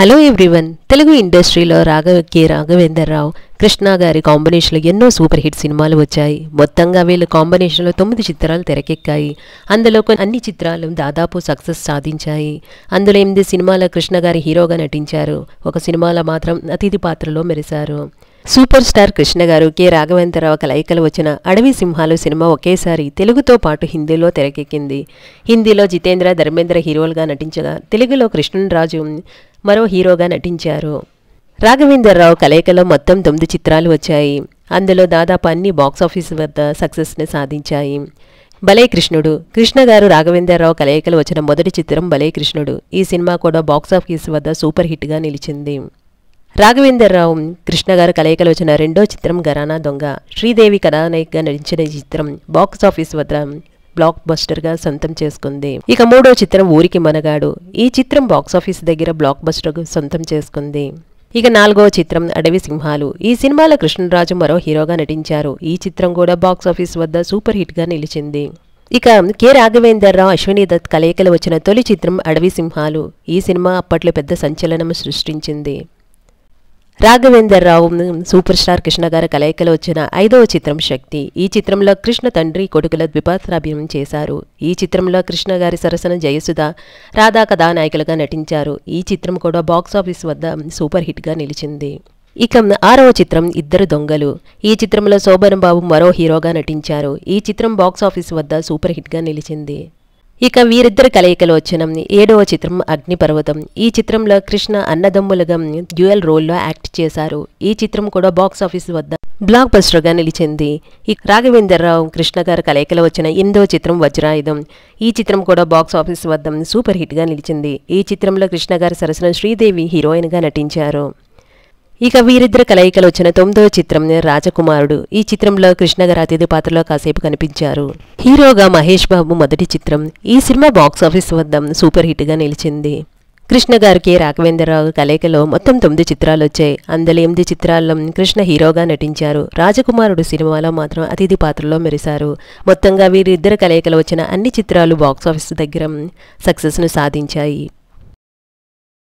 hello everyone Telugu ఇండస్ట్రీలో Raghava K రావు కృష్ణ గారి కాంబినేషన్లో ఎన్నో సూపర్ హిట్ సినిమాలు వచ్చాయి మొత్తంగా వీళ్ళ కాంబినేషన్లో తొమ్మిది చిత్రాలు తెరకెక్కాయి అందులో కొన్ని అన్ని చిత్రాలు దాదాపు సక్సెస్ సాధించాయి అందులో ఎనిమిది సినిమాల కృష్ణ గారి హీరోగా నటించారు ఒక సినిమాలో మాత్రం అతిథి పాత్రలో మెరిశారు సూపర్ స్టార్ కృష్ణ గారు కె రాఘవేంద్రరావు కలయికలు వచ్చిన అడవి సింహాలు సినిమా ఒకేసారి తెలుగుతో పాటు హిందీలో తెరకెక్కింది హిందీలో జితేంద్ర ధర్మేంద్ర హీరోలుగా నటించగా తెలుగులో కృష్ణరాజు మరో హీరోగా నటించారు రావు కలయికలో మొత్తం తొమ్మిది చిత్రాలు వచ్చాయి అందులో దాదాపు అన్ని బాక్సాఫీస్ వద్ద సక్సెస్ని సాధించాయి బలయ కృష్ణుడు కృష్ణ గారు రావు కలయికలు వచ్చిన మొదటి చిత్రం బలయ కృష్ణుడు ఈ సినిమా కూడా బాక్సాఫీస్ వద్ద సూపర్ హిట్గా నిలిచింది రాఘవేందర్రావు కృష్ణ గారు కలయికలు వచ్చిన రెండో చిత్రం గరానా దొంగ శ్రీదేవి కథానాయికగా నటించిన ఈ చిత్రం బాక్సాఫీస్ వద్ద బ్లాక్ బస్టర్గా సొంతం చేసుకుంది ఇక మూడో చిత్రం ఊరికి మనగాడు ఈ చిత్రం బాక్సాఫీస్ దగ్గర బ్లాక్ బస్టర్ సొంతం చేసుకుంది ఇక నాలుగో చిత్రం అడవి సింహాలు ఈ సినిమాలో కృష్ణరాజు మరో హీరోగా నటించారు ఈ చిత్రం కూడా బాక్సాఫీస్ వద్ద సూపర్ హిట్గా నిలిచింది ఇక కె రాఘవేందర్ రావు అశ్విని దత్ కలయికలు వచ్చిన తొలి చిత్రం అడవి సింహాలు ఈ సినిమా అప్పట్లో పెద్ద సంచలనం సృష్టించింది రాఘవేందర్ రావు సూపర్ స్టార్ కృష్ణ గారి కలయికలో వచ్చిన ఐదవ చిత్రం శక్తి ఈ చిత్రంలో కృష్ణ తండ్రి కొడుకుల ద్విపాత్రాభినయం చేశారు ఈ చిత్రంలో కృష్ణ గారి సరసన జయసుధ రాధా కథానాయకులుగా నటించారు ఈ చిత్రం కూడా బాక్సాఫీస్ వద్ద సూపర్ హిట్గా నిలిచింది ఇక ఆరవ చిత్రం ఇద్దరు దొంగలు ఈ చిత్రంలో శోభన్ బాబు మరో హీరోగా నటించారు ఈ చిత్రం బాక్సాఫీస్ వద్ద సూపర్ హిట్గా నిలిచింది ఇక వీరిద్దరి కలయికలో వచ్చిన ఏడవ చిత్రం అగ్నిపర్వతం ఈ చిత్రంలో కృష్ణ అన్నదమ్ములగా డ్యూయల్ రోల్లో యాక్ట్ చేశారు ఈ చిత్రం కూడా బాక్స్ ఆఫీస్ వద్ద బ్లాక్ బస్టర్గా నిలిచింది ఈ రావు కృష్ణ గారి కలయికలో వచ్చిన ఎనిమిదవ చిత్రం వజ్రాయుధం ఈ చిత్రం కూడా బాక్స్ ఆఫీస్ వద్ద సూపర్ హిట్గా నిలిచింది ఈ చిత్రంలో కృష్ణ గారి సరసన శ్రీదేవి హీరోయిన్గా నటించారు ఇక వీరిద్దరు కలయికలు వచ్చిన తొమ్మిదో చిత్రం రాజకుమారుడు ఈ చిత్రంలో కృష్ణగారు అతిథి పాత్రలో కాసేపు కనిపించారు హీరోగా మహేష్ బాబు మొదటి చిత్రం ఈ సినిమా బాక్సాఫీస్ వద్ద సూపర్ హిట్గా నిలిచింది కృష్ణ గారికి రాఘవేంద్రరావు కలయికలో మొత్తం తొమ్మిది చిత్రాలు వచ్చాయి అందులో ఎనిమిది చిత్రాల్లో కృష్ణ హీరోగా నటించారు రాజకుమారుడు సినిమాలో మాత్రం అతిథి పాత్రలో మెరిశారు మొత్తంగా వీరిద్దరు కలయికలు వచ్చిన అన్ని చిత్రాలు బాక్సాఫీస్ దగ్గర సక్సెస్ను సాధించాయి